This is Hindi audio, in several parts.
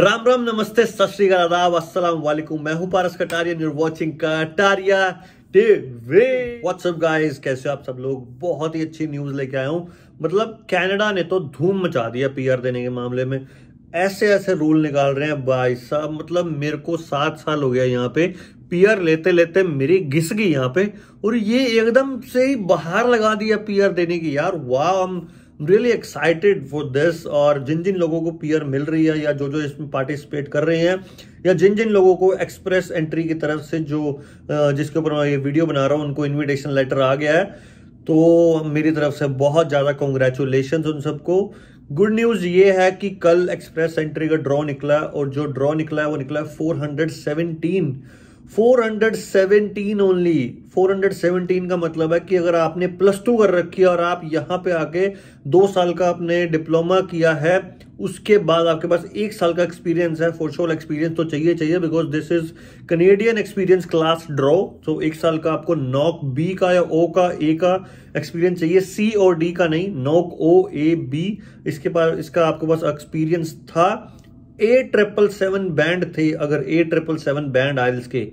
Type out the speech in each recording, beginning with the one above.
राम राम नमस्ते सत श्रीकाल आदाब अस्सलाम वालेकुम मैं हूं Paras Kataria you're watching Kataria TV what's गाइस कैसे आप सब लोग बहुत ही अच्छी न्यूज लेके आया हूं मतलब कनाडा ने तो धूम मचा दिया पीआर देने के मामले में ऐसे ऐसे रूल निकाल रहे हैं भाई साहब मतलब मेरे को सात साल हो गया यहाँ पे पीआर लेते लेते मेरी घिस गई यहाँ पे और ये एकदम से ही बाहर लगा दिया पीआर देने की यार वाह हम रियली एक्साइटेड फॉर दिस और जिन जिन लोगों को पीयर मिल रही है या जो जो इसमें पार्टिसिपेट कर रहे हैं या जिन जिन लोगों को एक्सप्रेस एंट्री की तरफ से जो जिसके ऊपर मैं ये वीडियो बना रहा हूँ उनको इन्विटेशन लेटर आ गया है तो मेरी तरफ से बहुत ज़्यादा कॉन्ग्रेचुलेशन उन सबको गुड न्यूज़ ये है कि कल एक्सप्रेस एंट्री का ड्रॉ निकला और जो ड्रॉ निकला है वो निकला है फोर 417 ओनली 417 का मतलब है कि अगर आपने प्लस टू कर रखी है और आप यहाँ पे आके दो साल का आपने डिप्लोमा किया है उसके बाद आपके पास एक साल का एक्सपीरियंस है फॉर शोल एक्सपीरियंस तो चाहिए चाहिए because this is Canadian experience class draw तो एक साल का आपको नॉक बी का या ओ का ए का एक्सपीरियंस चाहिए सी और डी का नहीं नॉक ओ ए बी इसके पास इसका आपके पास एक्सपीरियंस था ए ट्रिपल सेवन बैंड थे अगर A triple seven band IELTS के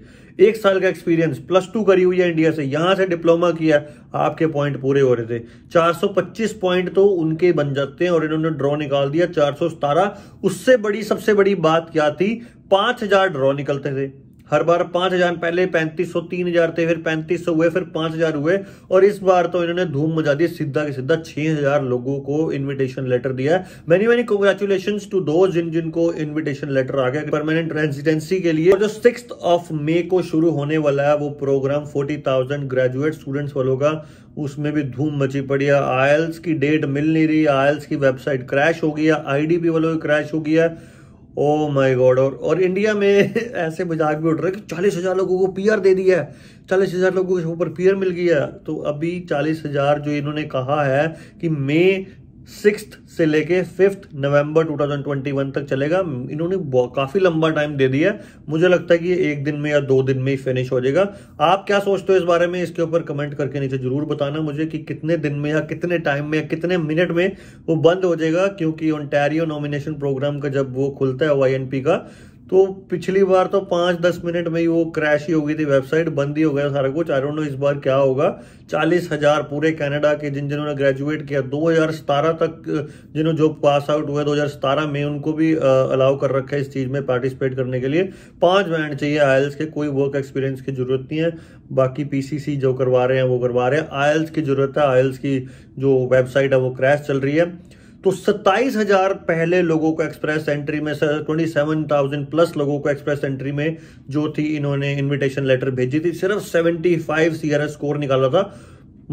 एक साल का एक्सपीरियंस प्लस टू करी हुई है इंडिया से यहां से डिप्लोमा किया आपके पॉइंट पूरे हो रहे थे 425 पॉइंट तो उनके बन जाते हैं और इन्होंने ड्रॉ निकाल दिया चार उससे बड़ी सबसे बड़ी बात क्या थी 5000 ड्रॉ निकलते थे हर बार पांच हजार पहले पैंतीस सौ तीन हजार थे फिर पैंतीस सौ हुए फिर पांच हजार हुए और इस बार तो इन्होंने धूम मचा दी सीधा के सीधा छह हजार लोगों को इनविटेशन लेटर दिया है मैनी मैनी कंग्रेचुलेशन टू दो जिन जिनको इन्विटेशन लेटर आ गया परमानेंट रेजिडेंसी के लिए जो सिक्स ऑफ मे को शुरू होने वाला है वो program forty thousand graduate students वालों का उसमें भी धूम मची पड़ी है आयल्स की डेट मिल नहीं रही आयल्स की वेबसाइट क्रैश हो गई है आईडीपी वालों की क्रैश हो गई है ओ माय गॉड और और इंडिया में ऐसे मजाक भी उठ रहे कि चालीस हज़ार लोगों को पीआर दे दिया है चालीस हज़ार लोगों के ऊपर पीआर मिल गया तो अभी चालीस हज़ार जो इन्होंने कहा है कि मई सिक्स से लेके फिफ्थ नवंबर 2021 तक चलेगा इन्होंने काफ़ी लंबा टाइम दे दिया मुझे लगता है कि ये एक दिन में या दो दिन में ही फिनिश हो जाएगा आप क्या सोचते हो इस बारे में इसके ऊपर कमेंट करके नीचे जरूर बताना मुझे कि कितने दिन में या कितने टाइम में या कितने मिनट में वो बंद हो जाएगा क्योंकि ओंटेरियो नॉमिनेशन प्रोग्राम का जब वो खुलता है ओ का तो पिछली बार तो पाँच दस मिनट में ही वो क्रैश ही हो गई थी वेबसाइट बंद ही हो गया सारा कुछ आई डोंट नो इस बार क्या होगा चालीस हज़ार पूरे कनाडा के जिन जिन्होंने ग्रेजुएट किया दो हज़ार सतारह तक जिन्होंने जो पास आउट हुए दो हज़ार सतारह में उनको भी अलाउ कर रखा है इस चीज़ में पार्टिसिपेट करने के लिए पाँच बैंड चाहिए आयल्स e के कोई वर्क एक्सपीरियंस की ज़रूरत नहीं है बाकी पीसीसी जो करवा रहे हैं वो करवा रहे हैं आयल्स e की ज़रूरत है आयल्स e की जो वेबसाइट है वो क्रैश चल रही है तो हजार पहले लोगों को एक्सप्रेस एंट्री में ट्वेंटी सेवन थाउजेंड प्लस लोगों को एक्सप्रेस एंट्री में जो थी इन्होंने इनविटेशन लेटर भेजी थी सिर्फ सेवेंटी फाइव सीआरएस स्कोर निकाला था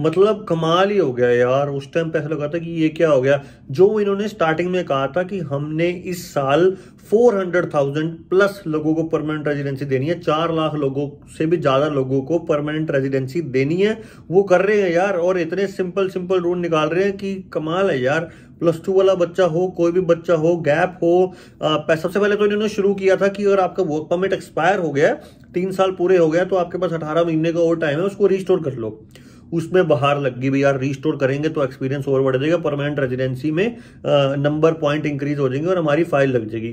मतलब कमाल ही हो गया यार उस टाइम पैसा लगा था कि ये क्या हो गया जो इन्होंने स्टार्टिंग में कहा था कि हमने इस साल 400,000 प्लस लोगों को परमानेंट रेजिडेंसी देनी है चार लाख लोगों से भी ज्यादा लोगों को परमानेंट रेजिडेंसी देनी है वो कर रहे हैं यार और इतने सिंपल सिंपल रूल निकाल रहे हैं कि कमाल है यार प्लस टू वाला बच्चा हो कोई भी बच्चा हो गैप हो सबसे पहले तो इन्होंने शुरू किया था कि अगर आपका वर्क परमिट एक्सपायर हो गया तीन साल पूरे हो गया तो आपके पास अठारह महीने का और टाइम है उसको रिस्टोर कर लो उसमें बाहर लग गई भाई यार रिस्टोर करेंगे तो एक्सपीरियंस और बढ़ जाएगा परमानेंट रेजिडेंसी में नंबर पॉइंट इंक्रीज हो जाएंगे और हमारी फाइल लग जाएगी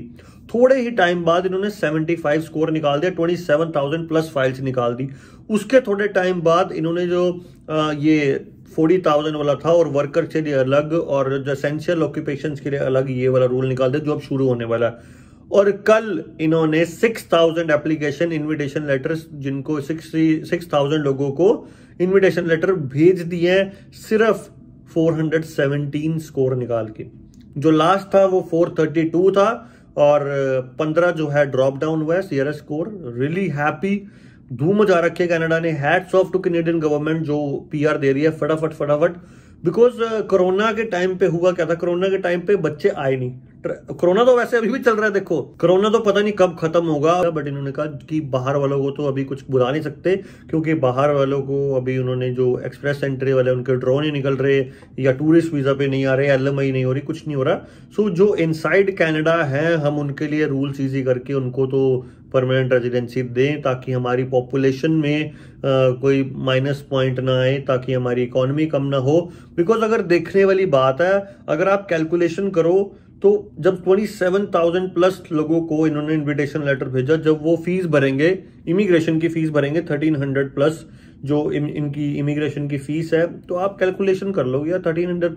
थोड़े ही टाइम बाद इन्होंने 75 स्कोर निकाल दिया 27,000 प्लस फाइल्स निकाल दी उसके थोड़े टाइम बाद इन्होंने जो आ, ये 40,000 वाला था और वर्कर के लिए अलग और जो असेंशियल ऑक्यूपेशन के लिए अलग ये वाला रूल निकाल दिया जो अब शुरू होने वाला है और कल इन्होंने 6000 एप्लीकेशन इनविटेशन लेटर्स जिनको 6000 लोगों को इनविटेशन लेटर भेज दिए हैं सिर्फ 417 स्कोर निकाल के जो लास्ट था वो 432 था और 15 जो है ड्रॉप डाउन हुआ है सीआरएस स्कोर रियली हैप्पी धूम जा रखे कनाडा ने hats off to Canadian government जो पीआर दे रही है फटाफट फटाफट बिकॉज कोरोना के टाइम पे हुआ क्या था कोरोना के टाइम पे बच्चे आए नहीं कोरोना तो वैसे अभी भी चल रहा है देखो कोरोना तो पता नहीं कब खत्म होगा बट इन्होंने कहा कि बाहर वालों को तो अभी कुछ बुला नहीं सकते क्योंकि बाहर वालों को अभी उन्होंने जो एक्सप्रेस एंट्री वाले उनके ड्रोन ही निकल रहे या टूरिस्ट वीजा पे नहीं आ रहे एल नहीं हो रही कुछ नहीं हो रहा सो जो इनसाइड कैनेडा है हम उनके लिए रूल्स ईजी करके उनको तो परमानेंट रेजिडेंसी दें ताकि हमारी पॉपुलेशन में आ, कोई माइनस पॉइंट ना आए ताकि हमारी इकोनॉमी कम ना हो बिकॉज अगर देखने वाली बात है अगर आप कैलकुलेशन करो तो जब 27,000 प्लस लोगों को इन्होंने इनविटेशन लेटर भेजा जब वो फीस भरेंगे इमिग्रेशन की फीस भरेंगे 1300 प्लस जो इन, इनकी इमिग्रेशन की फीस है तो आप कैलकुलेशन कर लो या 1300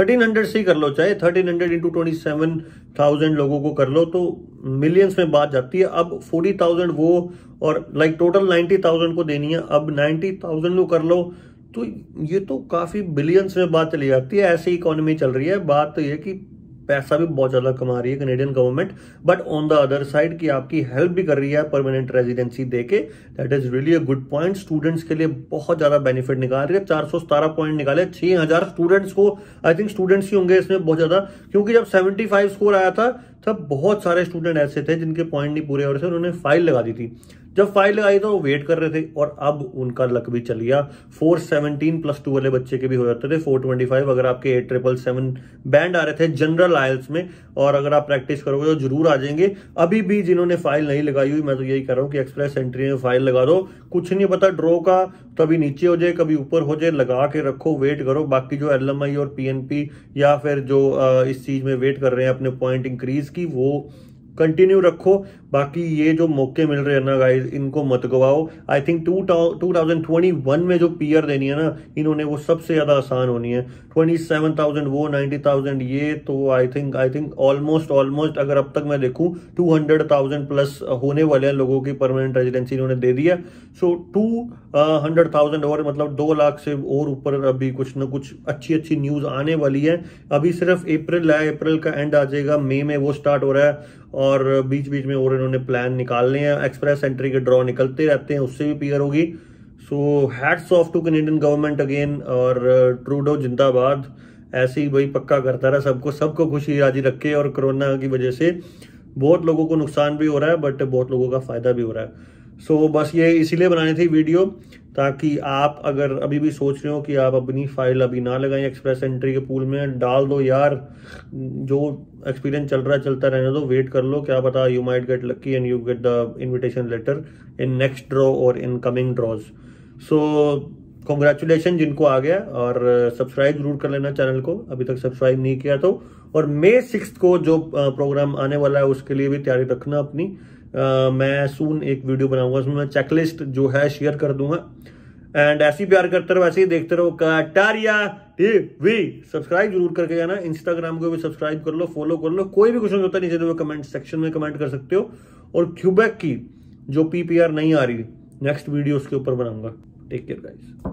1300 से ही कर लो चाहे 1300 हंड्रेड इंटू ट्वेंटी लोगों को कर लो तो मिलियंस में बात जाती है अब 40,000 वो और लाइक टोटल 90,000 को देनी है अब 90,000 को कर लो तो ये तो काफी बिलियंस में बात चली जाती है ऐसी इकोनॉमी चल रही है बात तो ये कि पैसा भी बहुत ज़्यादा कमा रही है Canadian government but on the other side की आपकी हेल्प भी कर रही है परमानेंट रेजिडेंसी दे के that is really a good point students के लिए बहुत ज़्यादा बेनिफिट निकाल रही है चार सौ सतारह पॉइंट निकाले छह हज़ार स्टूडेंट्स को आई थिंक स्टूडेंट्स ही होंगे इसमें बहुत ज़्यादा क्योंकि जब सेवेंटी फाइव स्कोर आया था तब बहुत सारे स्टूडेंट ऐसे थे जिनके पॉइंट नहीं पूरे हो रहे थे उन्होंने फाइल लगा दी थी जब फाइल आई तो वेट कर रहे थे और अब उनका लक भी चल गया फोर सेवनटीन प्लस टू वाले बच्चे के भी हो जाते थे फोर ट्वेंटी फाइव अगर आपके एट ट्रिपल सेवन बैंड आ रहे थे जनरल आयल्स में और अगर आप प्रैक्टिस करोगे तो जरूर आ जाएंगे अभी भी जिन्होंने फाइल नहीं लगाई हुई मैं तो यही कर रहा हूँ कि एक्सप्रेस एंट्री में फाइल लगा दो कुछ नहीं पता ड्रो का कभी नीचे हो जाए कभी ऊपर हो जाए लगा के रखो वेट करो बाकी जो एल और पी या फिर जो इस चीज में वेट कर रहे हैं अपने पॉइंट इंक्रीज की वो कंटिन्यू रखो बाकी ये जो मौके मिल रहे हैं ना गाइज इनको मत गवाओ I think two two thousand twenty one में जो पीयर देनी है ना इन्होंने वो सबसे ज़्यादा आसान होनी है ट्वेंटी सेवन थाउजेंड वो नाइन्टी थाउजेंड ये तो I think I think almost almost अगर अब तक मैं देखूँ टू हंड्रेड थाउजेंड प्लस होने वाले हैं लोगों की परमानेंट रेजिडेंसी इन्होंने दे दी है सो टू हंड्रेड थाउजेंड और मतलब दो लाख से और ऊपर अभी कुछ ना कुछ अच्छी अच्छी न्यूज़ आने वाली है अभी सिर्फ अप्रैल है अप्रैल का एंड आ जाएगा मई में वो स्टार्ट हो रहा है और बीच बीच में और इन्होंने प्लान निकालने हैं एक्सप्रेस एंट्री के ड्रॉ निकलते रहते हैं उससे भी पियर होगी so hats off to Canadian government again और ट्रूडो uh, जिंदाबाद ऐसे ही भाई पक्का करता रहा सबको सबको खुशी राजी रखे और कोरोना की वजह से बहुत लोगों को नुकसान भी हो रहा है बट बहुत लोगों का फायदा भी हो रहा है सो so, बस ये इसीलिए बनानी थी वीडियो ताकि आप अगर अभी भी सोच रहे हो कि आप अपनी फाइल अभी ना लगाएं एक्सप्रेस एंट्री के पूल में डाल दो यार जो एक्सपीरियंस चल रहा है चलता रहने दो वेट कर लो क्या पता you might get lucky and you get the invitation letter in next draw और in coming draws so congratulation जिनको आ गया और सब्सक्राइब जरूर कर लेना चैनल को अभी तक सब्सक्राइब नहीं किया तो और मे सिक्स को जो प्रोग्राम आने वाला है उसके लिए भी तैयारी रखना अपनी मैं सून एक वीडियो बनाऊंगा उसमें मैं चेकलिस्ट जो है शेयर कर दूंगा एंड ऐसी प्यार करते रहो ऐसे ही देखते रहो कटारिया टीवी सब्सक्राइब जरूर करके जाना इंस्टाग्राम को भी सब्सक्राइब कर लो फॉलो कर लो कोई भी क्वेश्चन होता है नीचे तो कमेंट सेक्शन में कमेंट कर सकते हो और क्यूबैक की जो पीपीआर नहीं आ रही नेक्स्ट वीडियो उसके ऊपर बनाऊंगा टेक केयर गाइस